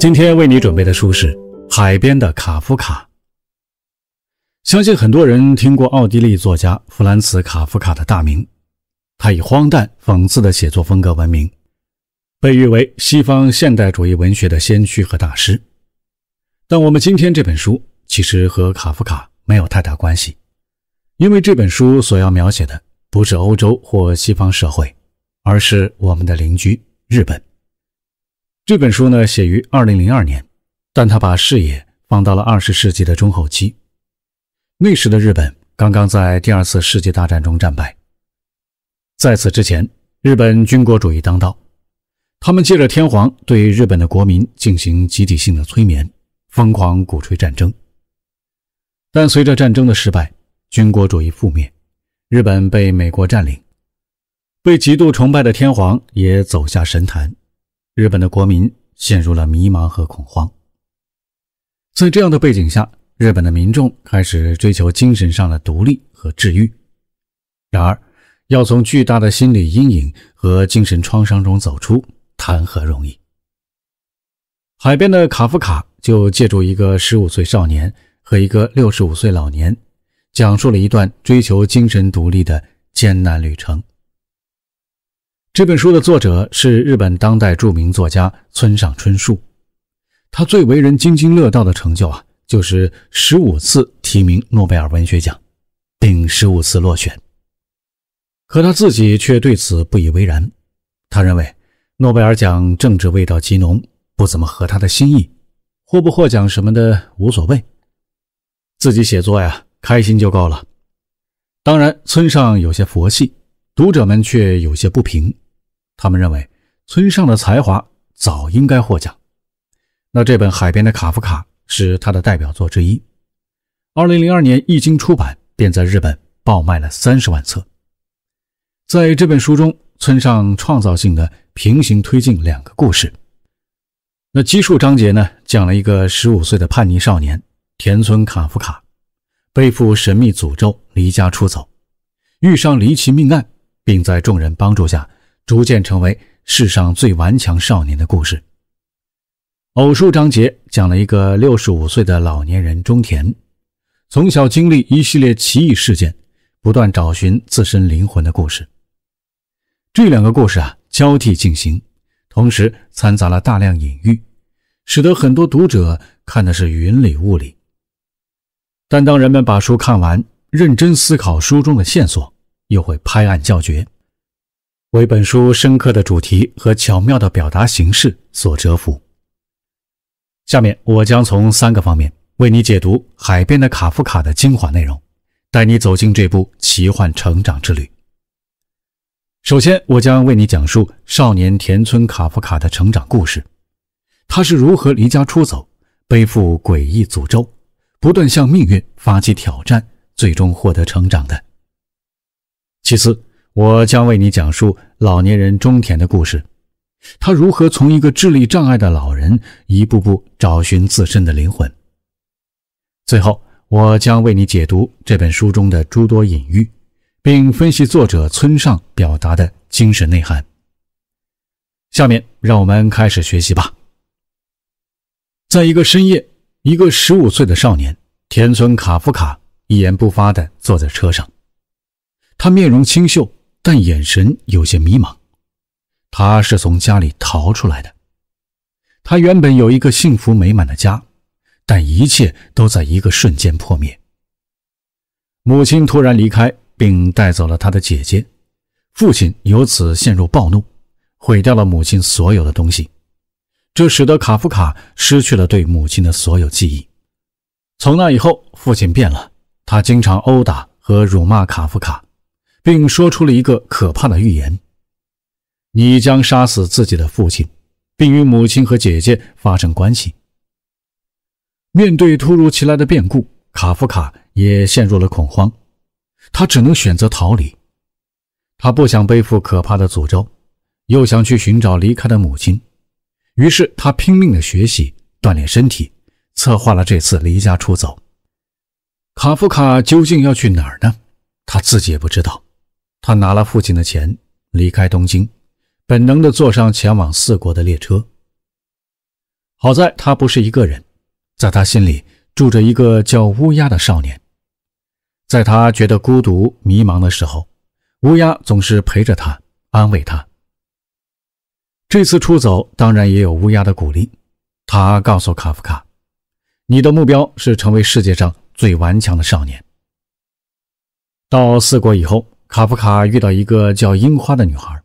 今天为你准备的书是《海边的卡夫卡》。相信很多人听过奥地利作家弗兰茨·卡夫卡的大名，他以荒诞、讽刺的写作风格闻名，被誉为西方现代主义文学的先驱和大师。但我们今天这本书其实和卡夫卡没有太大关系，因为这本书所要描写的不是欧洲或西方社会，而是我们的邻居日本。这本书呢写于2002年，但他把视野放到了20世纪的中后期。那时的日本刚刚在第二次世界大战中战败。在此之前，日本军国主义当道，他们借着天皇对日本的国民进行集体性的催眠，疯狂鼓吹战争。但随着战争的失败，军国主义覆灭，日本被美国占领，被极度崇拜的天皇也走下神坛。日本的国民陷入了迷茫和恐慌，在这样的背景下，日本的民众开始追求精神上的独立和治愈。然而，要从巨大的心理阴影和精神创伤中走出，谈何容易？海边的卡夫卡就借助一个十五岁少年和一个六十五岁老年，讲述了一段追求精神独立的艰难旅程。这本书的作者是日本当代著名作家村上春树，他最为人津津乐道的成就啊，就是十五次提名诺贝尔文学奖，并十五次落选。可他自己却对此不以为然，他认为诺贝尔奖政治味道极浓，不怎么合他的心意。获不获奖什么的无所谓，自己写作呀，开心就够了。当然，村上有些佛系。读者们却有些不平，他们认为村上的才华早应该获奖。那这本《海边的卡夫卡》是他的代表作之一。二零零二年一经出版，便在日本爆卖了三十万册。在这本书中，村上创造性的平行推进两个故事。那奇数章节呢，讲了一个十五岁的叛逆少年田村卡夫卡，背负神秘诅咒离家出走，遇上离奇命案。并在众人帮助下，逐渐成为世上最顽强少年的故事。偶数章节讲了一个六十五岁的老年人中田，从小经历一系列奇异事件，不断找寻自身灵魂的故事。这两个故事啊交替进行，同时掺杂了大量隐喻，使得很多读者看的是云里雾里。但当人们把书看完，认真思考书中的线索。又会拍案叫绝，为本书深刻的主题和巧妙的表达形式所折服。下面我将从三个方面为你解读《海边的卡夫卡》的精华内容，带你走进这部奇幻成长之旅。首先，我将为你讲述少年田村卡夫卡的成长故事，他是如何离家出走，背负诡异诅咒，不断向命运发起挑战，最终获得成长的。其次，我将为你讲述老年人中田的故事，他如何从一个智力障碍的老人一步步找寻自身的灵魂。最后，我将为你解读这本书中的诸多隐喻，并分析作者村上表达的精神内涵。下面，让我们开始学习吧。在一个深夜，一个十五岁的少年田村卡夫卡一言不发地坐在车上。他面容清秀，但眼神有些迷茫。他是从家里逃出来的。他原本有一个幸福美满的家，但一切都在一个瞬间破灭。母亲突然离开，并带走了他的姐姐。父亲由此陷入暴怒，毁掉了母亲所有的东西。这使得卡夫卡失去了对母亲的所有记忆。从那以后，父亲变了，他经常殴打和辱骂卡夫卡。并说出了一个可怕的预言：“你将杀死自己的父亲，并与母亲和姐姐发生关系。”面对突如其来的变故，卡夫卡也陷入了恐慌，他只能选择逃离。他不想背负可怕的诅咒，又想去寻找离开的母亲，于是他拼命的学习，锻炼身体，策划了这次离家出走。卡夫卡究竟要去哪儿呢？他自己也不知道。他拿了父亲的钱，离开东京，本能地坐上前往四国的列车。好在他不是一个人，在他心里住着一个叫乌鸦的少年。在他觉得孤独迷茫的时候，乌鸦总是陪着他，安慰他。这次出走当然也有乌鸦的鼓励。他告诉卡夫卡：“你的目标是成为世界上最顽强的少年。”到四国以后。卡夫卡遇到一个叫樱花的女孩，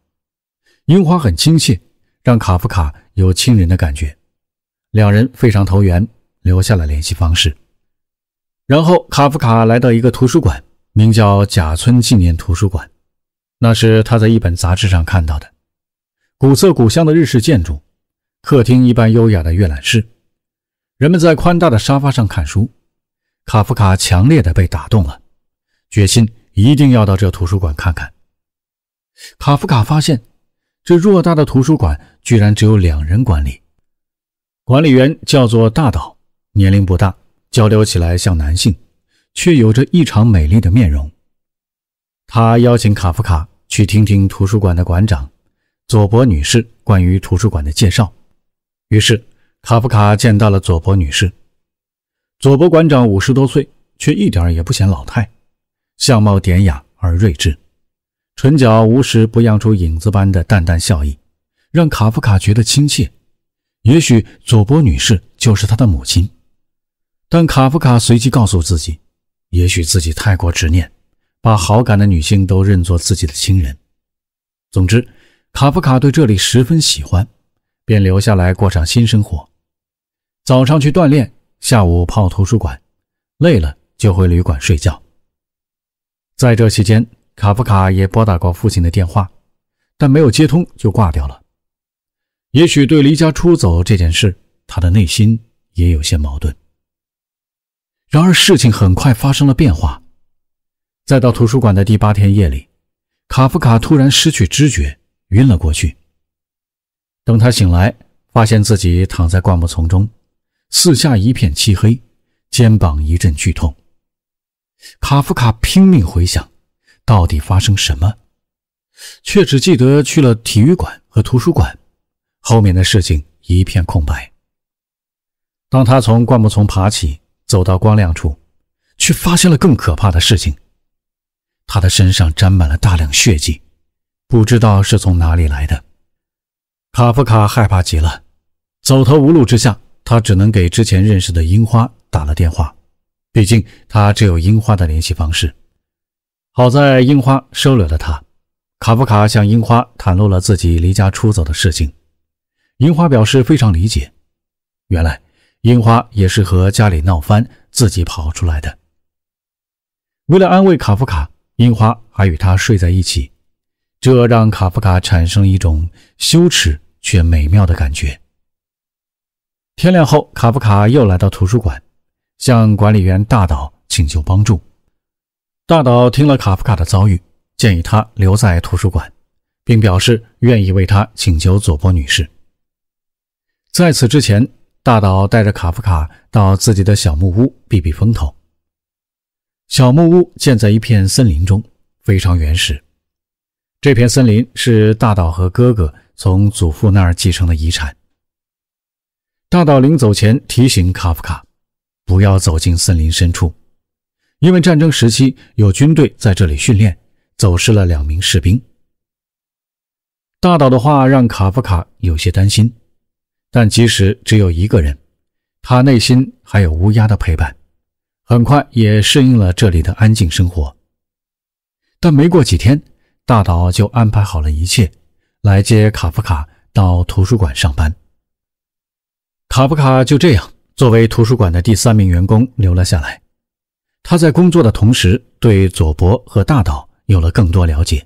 樱花很亲切，让卡夫卡有亲人的感觉，两人非常投缘，留下了联系方式。然后卡夫卡来到一个图书馆，名叫甲村纪念图书馆，那是他在一本杂志上看到的，古色古香的日式建筑，客厅一般优雅的阅览室，人们在宽大的沙发上看书，卡夫卡强烈的被打动了，决心。一定要到这图书馆看看。卡夫卡发现，这偌大的图书馆居然只有两人管理，管理员叫做大岛，年龄不大，交流起来像男性，却有着异常美丽的面容。他邀请卡夫卡去听听图书馆的馆长佐伯女士关于图书馆的介绍。于是，卡夫卡见到了佐伯女士。佐伯馆长五十多岁，却一点也不显老态。相貌典雅而睿智，唇角无时不漾出影子般的淡淡笑意，让卡夫卡觉得亲切。也许佐波女士就是他的母亲，但卡夫卡随即告诉自己，也许自己太过执念，把好感的女性都认作自己的亲人。总之，卡夫卡对这里十分喜欢，便留下来过上新生活。早上去锻炼，下午泡图书馆，累了就回旅馆睡觉。在这期间，卡夫卡也拨打过父亲的电话，但没有接通就挂掉了。也许对离家出走这件事，他的内心也有些矛盾。然而，事情很快发生了变化。再到图书馆的第八天夜里，卡夫卡突然失去知觉，晕了过去。等他醒来，发现自己躺在灌木丛中，四下一片漆黑，肩膀一阵剧痛。卡夫卡拼命回想，到底发生什么，却只记得去了体育馆和图书馆，后面的事情一片空白。当他从灌木丛爬起，走到光亮处，却发现了更可怕的事情：他的身上沾满了大量血迹，不知道是从哪里来的。卡夫卡害怕极了，走投无路之下，他只能给之前认识的樱花打了电话。毕竟他只有樱花的联系方式。好在樱花收留了他，卡夫卡向樱花袒露了自己离家出走的事情。樱花表示非常理解。原来樱花也是和家里闹翻，自己跑出来的。为了安慰卡夫卡，樱花还与他睡在一起，这让卡夫卡产生了一种羞耻却美妙的感觉。天亮后，卡夫卡又来到图书馆。向管理员大岛请求帮助。大岛听了卡夫卡的遭遇，建议他留在图书馆，并表示愿意为他请求佐波女士。在此之前，大岛带着卡夫卡到自己的小木屋避避风头。小木屋建在一片森林中，非常原始。这片森林是大岛和哥哥从祖父那儿继承的遗产。大岛临走前提醒卡夫卡。不要走进森林深处，因为战争时期有军队在这里训练，走失了两名士兵。大岛的话让卡夫卡有些担心，但即使只有一个人，他内心还有乌鸦的陪伴，很快也适应了这里的安静生活。但没过几天，大岛就安排好了一切，来接卡夫卡到图书馆上班。卡夫卡就这样。作为图书馆的第三名员工，留了下来。他在工作的同时，对佐伯和大岛有了更多了解。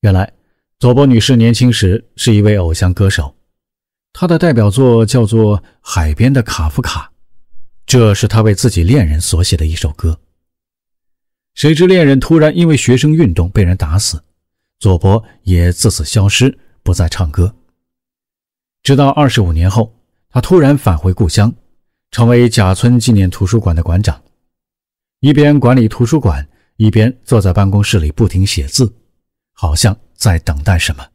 原来，佐伯女士年轻时是一位偶像歌手，她的代表作叫做《海边的卡夫卡》，这是她为自己恋人所写的一首歌。谁知恋人突然因为学生运动被人打死，佐伯也自此消失，不再唱歌。直到二十五年后。他突然返回故乡，成为甲村纪念图书馆的馆长，一边管理图书馆，一边坐在办公室里不停写字，好像在等待什么。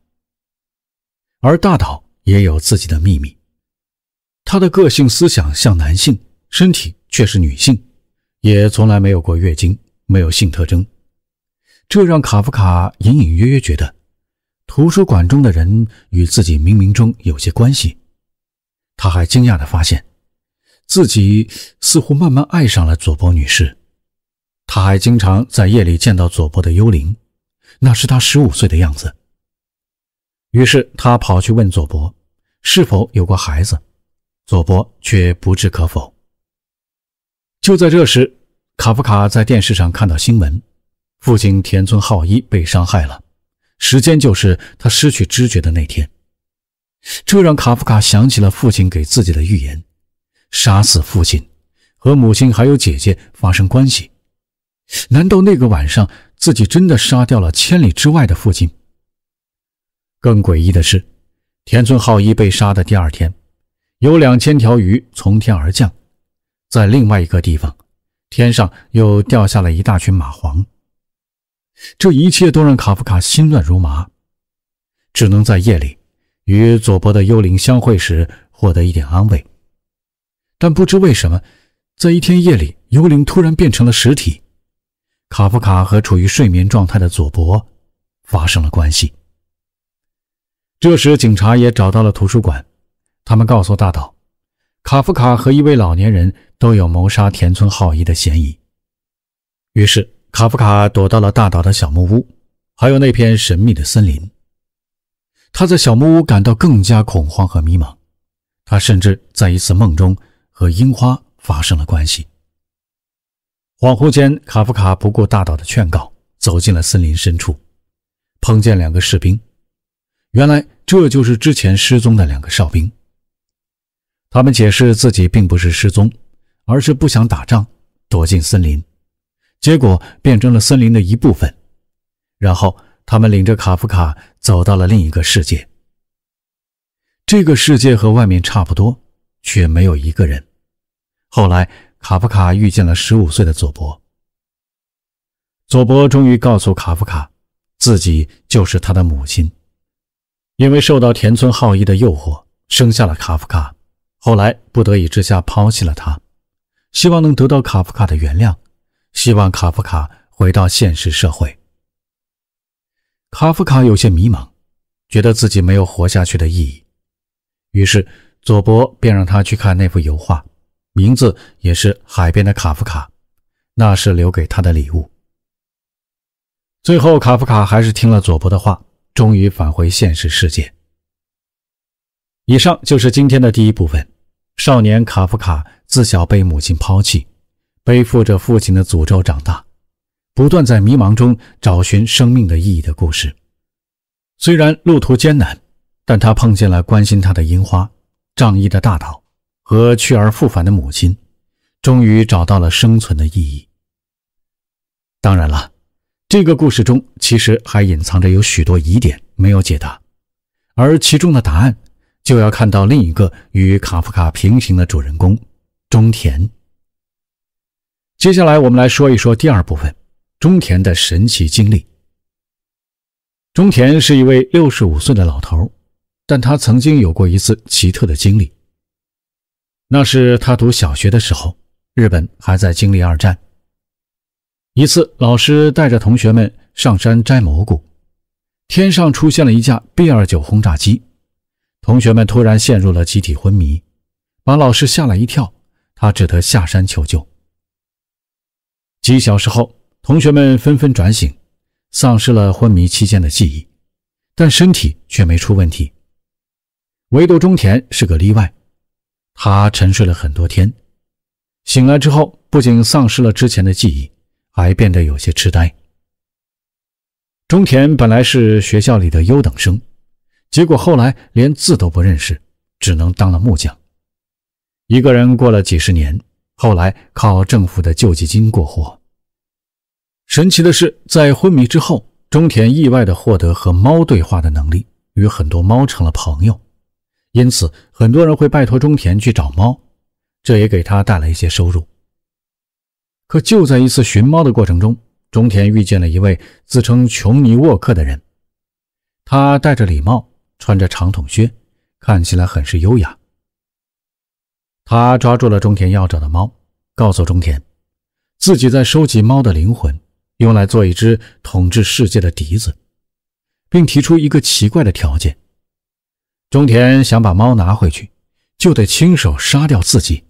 而大岛也有自己的秘密，他的个性思想像男性，身体却是女性，也从来没有过月经，没有性特征，这让卡夫卡隐隐约约觉得，图书馆中的人与自己冥冥中有些关系。他还惊讶地发现，自己似乎慢慢爱上了佐伯女士。他还经常在夜里见到佐伯的幽灵，那是他十五岁的样子。于是他跑去问佐伯是否有过孩子，佐伯却不置可否。就在这时，卡夫卡在电视上看到新闻：父亲田村浩一被伤害了，时间就是他失去知觉的那天。这让卡夫卡想起了父亲给自己的预言：杀死父亲，和母亲还有姐姐发生关系。难道那个晚上自己真的杀掉了千里之外的父亲？更诡异的是，田村浩一被杀的第二天，有两千条鱼从天而降；在另外一个地方，天上又掉下了一大群蚂蟥。这一切都让卡夫卡心乱如麻，只能在夜里。与佐伯的幽灵相会时，获得一点安慰，但不知为什么，在一天夜里，幽灵突然变成了实体。卡夫卡和处于睡眠状态的佐伯发生了关系。这时，警察也找到了图书馆，他们告诉大岛，卡夫卡和一位老年人都有谋杀田村浩一的嫌疑。于是，卡夫卡躲到了大岛的小木屋，还有那片神秘的森林。他在小木屋感到更加恐慌和迷茫，他甚至在一次梦中和樱花发生了关系。恍惚间，卡夫卡不顾大岛的劝告，走进了森林深处，碰见两个士兵。原来这就是之前失踪的两个哨兵。他们解释自己并不是失踪，而是不想打仗，躲进森林，结果变成了森林的一部分。然后。他们领着卡夫卡走到了另一个世界。这个世界和外面差不多，却没有一个人。后来，卡夫卡遇见了十五岁的佐伯。佐伯终于告诉卡夫卡，自己就是他的母亲，因为受到田村浩一的诱惑，生下了卡夫卡，后来不得已之下抛弃了他，希望能得到卡夫卡的原谅，希望卡夫卡回到现实社会。卡夫卡有些迷茫，觉得自己没有活下去的意义，于是佐伯便让他去看那幅油画，名字也是海边的卡夫卡，那是留给他的礼物。最后，卡夫卡还是听了佐伯的话，终于返回现实世界。以上就是今天的第一部分：少年卡夫卡自小被母亲抛弃，背负着父亲的诅咒长大。不断在迷茫中找寻生命的意义的故事，虽然路途艰难，但他碰见了关心他的樱花、仗义的大岛和去而复返的母亲，终于找到了生存的意义。当然了，这个故事中其实还隐藏着有许多疑点没有解答，而其中的答案就要看到另一个与卡夫卡平行的主人公中田。接下来我们来说一说第二部分。中田的神奇经历。中田是一位六十五岁的老头，但他曾经有过一次奇特的经历。那是他读小学的时候，日本还在经历二战。一次，老师带着同学们上山摘蘑菇，天上出现了一架 B 二九轰炸机，同学们突然陷入了集体昏迷，把老师吓了一跳，他只得下山求救。几小时后。同学们纷纷转醒，丧失了昏迷期间的记忆，但身体却没出问题。唯独中田是个例外，他沉睡了很多天，醒来之后不仅丧失了之前的记忆，还变得有些痴呆。中田本来是学校里的优等生，结果后来连字都不认识，只能当了木匠。一个人过了几十年，后来靠政府的救济金过活。神奇的是，在昏迷之后，中田意外地获得和猫对话的能力，与很多猫成了朋友。因此，很多人会拜托中田去找猫，这也给他带来一些收入。可就在一次寻猫的过程中，中田遇见了一位自称琼尼沃克的人，他戴着礼帽，穿着长筒靴，看起来很是优雅。他抓住了中田要找的猫，告诉中田，自己在收集猫的灵魂。用来做一只统治世界的笛子，并提出一个奇怪的条件：中田想把猫拿回去，就得亲手杀掉自己，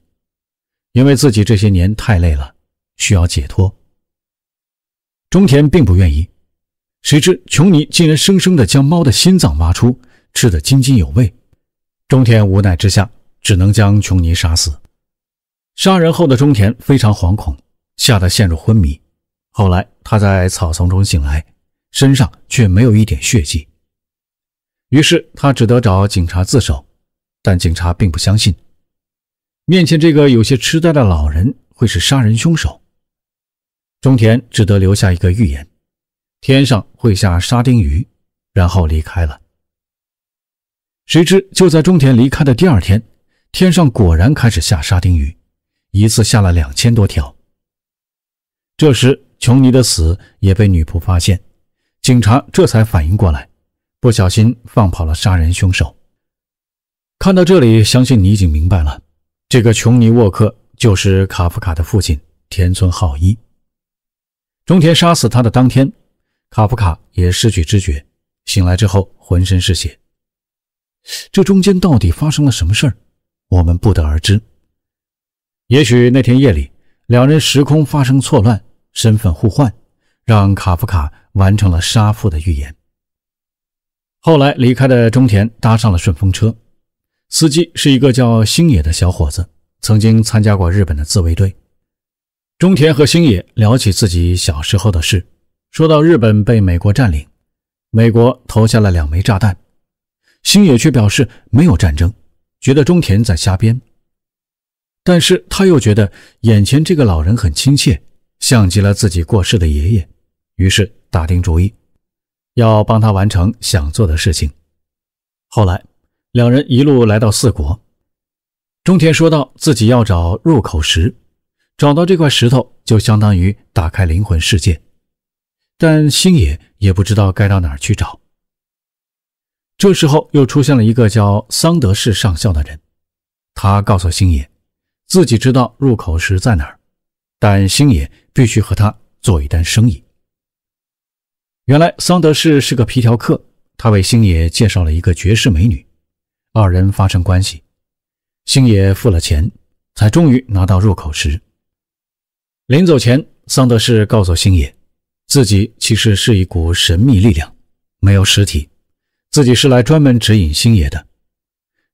因为自己这些年太累了，需要解脱。中田并不愿意，谁知琼尼竟然生生的将猫的心脏挖出，吃得津津有味。中田无奈之下，只能将琼尼杀死。杀人后的中田非常惶恐，吓得陷入昏迷。后来，他在草丛中醒来，身上却没有一点血迹。于是他只得找警察自首，但警察并不相信面前这个有些痴呆的老人会是杀人凶手。中田只得留下一个预言：天上会下沙丁鱼，然后离开了。谁知就在中田离开的第二天，天上果然开始下沙丁鱼，一次下了两千多条。这时。琼尼的死也被女仆发现，警察这才反应过来，不小心放跑了杀人凶手。看到这里，相信你已经明白了，这个琼尼沃克就是卡夫卡的父亲田村浩一。中田杀死他的当天，卡夫卡也失去知觉，醒来之后浑身是血。这中间到底发生了什么事儿，我们不得而知。也许那天夜里，两人时空发生错乱。身份互换，让卡夫卡完成了杀父的预言。后来离开的中田搭上了顺风车，司机是一个叫星野的小伙子，曾经参加过日本的自卫队。中田和星野聊起自己小时候的事，说到日本被美国占领，美国投下了两枚炸弹，星野却表示没有战争，觉得中田在瞎编。但是他又觉得眼前这个老人很亲切。像极了自己过世的爷爷，于是打定主意，要帮他完成想做的事情。后来，两人一路来到四国。中田说到自己要找入口石，找到这块石头就相当于打开灵魂世界。但星野也不知道该到哪儿去找。这时候又出现了一个叫桑德士上校的人，他告诉星野，自己知道入口石在哪儿。但星野必须和他做一单生意。原来桑德士是个皮条客，他为星野介绍了一个绝世美女，二人发生关系。星野付了钱，才终于拿到入口时。临走前，桑德士告诉星野，自己其实是一股神秘力量，没有实体，自己是来专门指引星野的。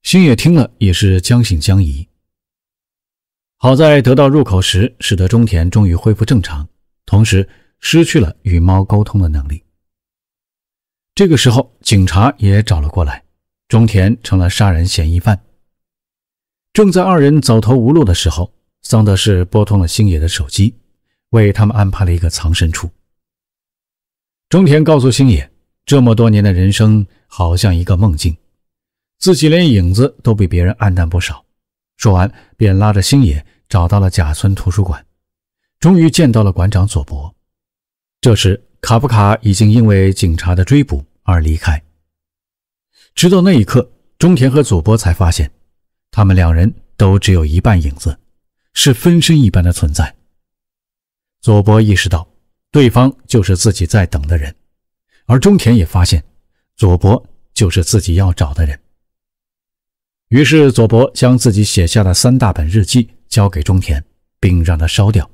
星野听了也是将信将疑。好在得到入口时，使得中田终于恢复正常，同时失去了与猫沟通的能力。这个时候，警察也找了过来，中田成了杀人嫌疑犯。正在二人走投无路的时候，桑德士拨通了星野的手机，为他们安排了一个藏身处。中田告诉星野，这么多年的人生好像一个梦境，自己连影子都被别人暗淡不少。说完，便拉着星野找到了甲村图书馆，终于见到了馆长佐伯。这时，卡夫卡已经因为警察的追捕而离开。直到那一刻，中田和佐伯才发现，他们两人都只有一半影子，是分身一般的存在。佐伯意识到，对方就是自己在等的人，而中田也发现，佐伯就是自己要找的人。于是，佐伯将自己写下的三大本日记交给中田，并让他烧掉。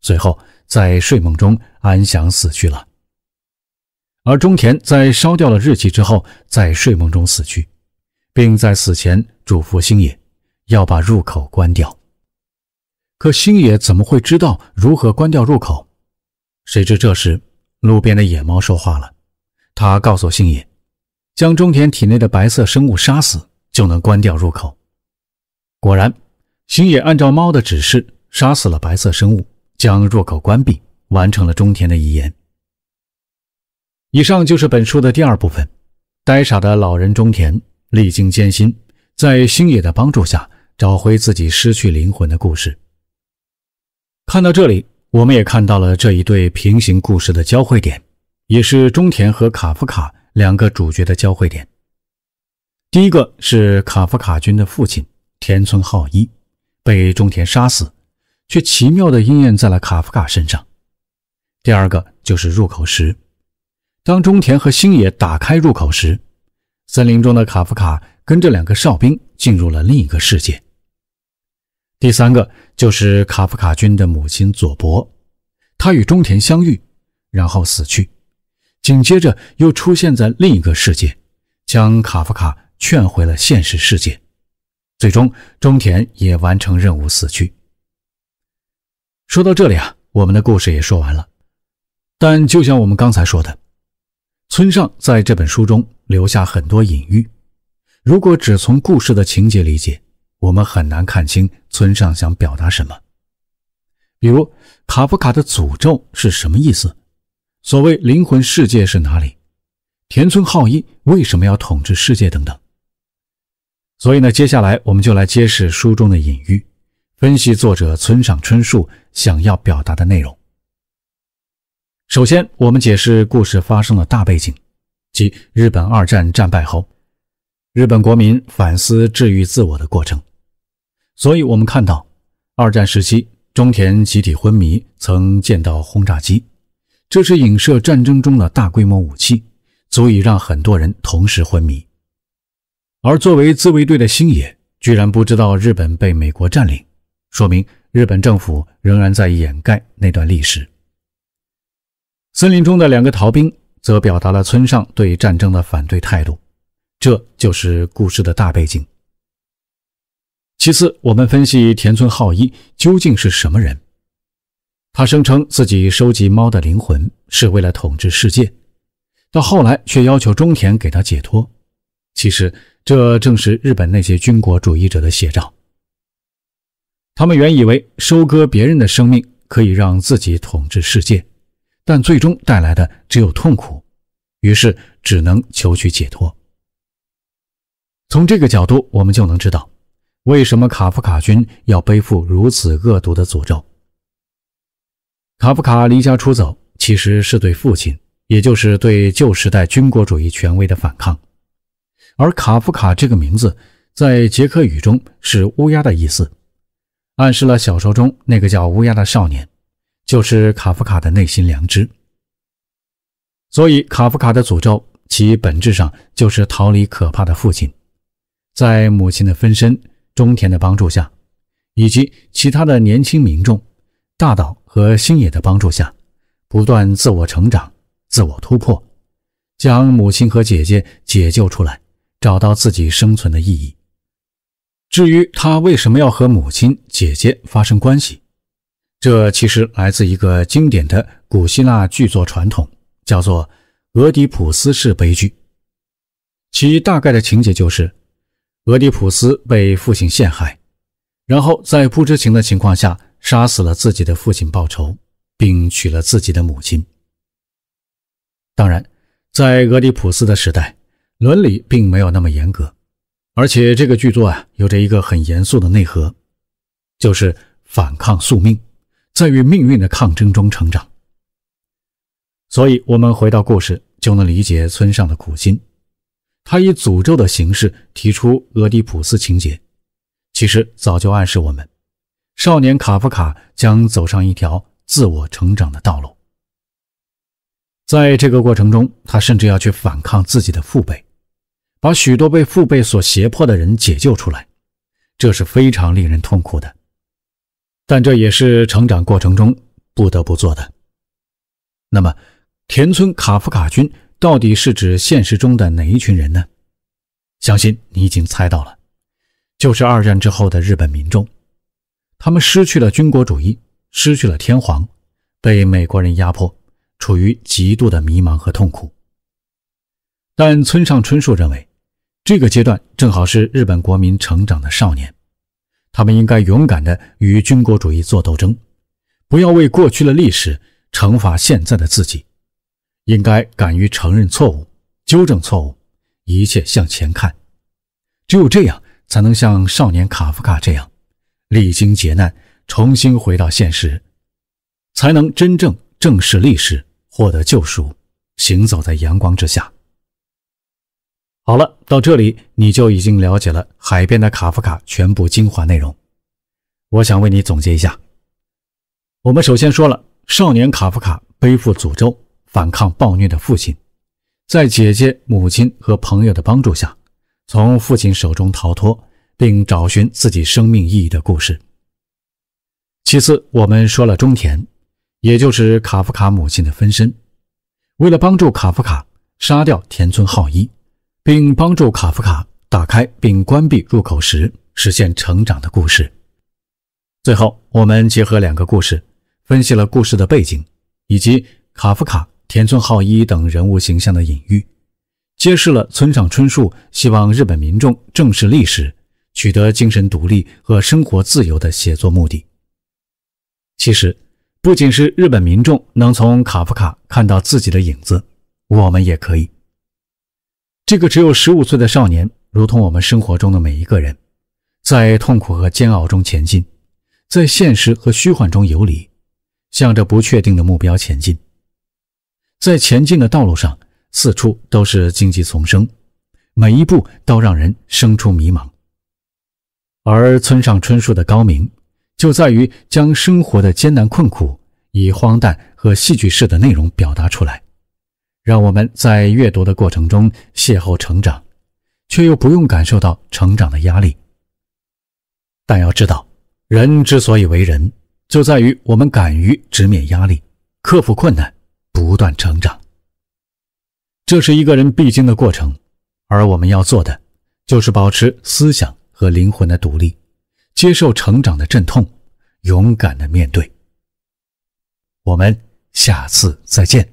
随后，在睡梦中安详死去了。而中田在烧掉了日记之后，在睡梦中死去，并在死前嘱咐星野要把入口关掉。可星野怎么会知道如何关掉入口？谁知这时，路边的野猫说话了，他告诉星野，将中田体内的白色生物杀死。就能关掉入口。果然，星野按照猫的指示杀死了白色生物，将入口关闭，完成了中田的遗言。以上就是本书的第二部分：呆傻的老人中田历经艰辛，在星野的帮助下找回自己失去灵魂的故事。看到这里，我们也看到了这一对平行故事的交汇点，也是中田和卡夫卡两个主角的交汇点。第一个是卡夫卡君的父亲田村浩一，被中田杀死，却奇妙的应验在了卡夫卡身上。第二个就是入口时，当中田和星野打开入口时，森林中的卡夫卡跟着两个哨兵进入了另一个世界。第三个就是卡夫卡君的母亲佐伯，她与中田相遇，然后死去，紧接着又出现在另一个世界，将卡夫卡。劝回了现实世界，最终中田也完成任务死去。说到这里啊，我们的故事也说完了。但就像我们刚才说的，村上在这本书中留下很多隐喻，如果只从故事的情节理解，我们很难看清村上想表达什么。比如卡夫卡的诅咒是什么意思？所谓灵魂世界是哪里？田村浩一为什么要统治世界？等等。所以呢，接下来我们就来揭示书中的隐喻，分析作者村上春树想要表达的内容。首先，我们解释故事发生的大背景，即日本二战战败后，日本国民反思治愈自我的过程。所以，我们看到二战时期，中田集体昏迷，曾见到轰炸机，这是影射战争中的大规模武器，足以让很多人同时昏迷。而作为自卫队的星野居然不知道日本被美国占领，说明日本政府仍然在掩盖那段历史。森林中的两个逃兵则表达了村上对战争的反对态度，这就是故事的大背景。其次，我们分析田村浩一究竟是什么人？他声称自己收集猫的灵魂是为了统治世界，到后来却要求中田给他解脱。其实。这正是日本那些军国主义者的写照。他们原以为收割别人的生命可以让自己统治世界，但最终带来的只有痛苦，于是只能求取解脱。从这个角度，我们就能知道为什么卡夫卡君要背负如此恶毒的诅咒。卡夫卡离家出走，其实是对父亲，也就是对旧时代军国主义权威的反抗。而卡夫卡这个名字在捷克语中是乌鸦的意思，暗示了小说中那个叫乌鸦的少年，就是卡夫卡的内心良知。所以，卡夫卡的诅咒其本质上就是逃离可怕的父亲。在母亲的分身中田的帮助下，以及其他的年轻民众大岛和星野的帮助下，不断自我成长、自我突破，将母亲和姐姐解救出来。找到自己生存的意义。至于他为什么要和母亲姐姐发生关系，这其实来自一个经典的古希腊剧作传统，叫做俄狄浦斯式悲剧。其大概的情节就是：俄狄浦斯被父亲陷害，然后在不知情的情况下杀死了自己的父亲报仇，并娶了自己的母亲。当然，在俄狄浦斯的时代。伦理并没有那么严格，而且这个剧作啊有着一个很严肃的内核，就是反抗宿命，在与命运的抗争中成长。所以，我们回到故事就能理解村上的苦心，他以诅咒的形式提出俄狄浦斯情节，其实早就暗示我们，少年卡夫卡将走上一条自我成长的道路。在这个过程中，他甚至要去反抗自己的父辈。把许多被父辈所胁迫的人解救出来，这是非常令人痛苦的，但这也是成长过程中不得不做的。那么，田村卡夫卡军到底是指现实中的哪一群人呢？相信你已经猜到了，就是二战之后的日本民众，他们失去了军国主义，失去了天皇，被美国人压迫，处于极度的迷茫和痛苦。但村上春树认为。这个阶段正好是日本国民成长的少年，他们应该勇敢地与军国主义做斗争，不要为过去的历史惩罚现在的自己，应该敢于承认错误，纠正错误，一切向前看。只有这样，才能像少年卡夫卡这样，历经劫难，重新回到现实，才能真正正视历史，获得救赎，行走在阳光之下。好了，到这里你就已经了解了《海边的卡夫卡》全部精华内容。我想为你总结一下：我们首先说了少年卡夫卡背负诅咒、反抗暴虐的父亲，在姐姐、母亲和朋友的帮助下，从父亲手中逃脱，并找寻自己生命意义的故事。其次，我们说了中田，也就是卡夫卡母亲的分身，为了帮助卡夫卡杀掉田村浩一。并帮助卡夫卡打开并关闭入口时实现成长的故事。最后，我们结合两个故事，分析了故事的背景以及卡夫卡、田村浩一等人物形象的隐喻，揭示了村上春树希望日本民众正视历史、取得精神独立和生活自由的写作目的。其实，不仅是日本民众能从卡夫卡看到自己的影子，我们也可以。这个只有十五岁的少年，如同我们生活中的每一个人，在痛苦和煎熬中前进，在现实和虚幻中游离，向着不确定的目标前进。在前进的道路上，四处都是荆棘丛生，每一步都让人生出迷茫。而村上春树的高明，就在于将生活的艰难困苦以荒诞和戏剧式的内容表达出来。让我们在阅读的过程中邂逅成长，却又不用感受到成长的压力。但要知道，人之所以为人，就在于我们敢于直面压力，克服困难，不断成长。这是一个人必经的过程，而我们要做的，就是保持思想和灵魂的独立，接受成长的阵痛，勇敢地面对。我们下次再见。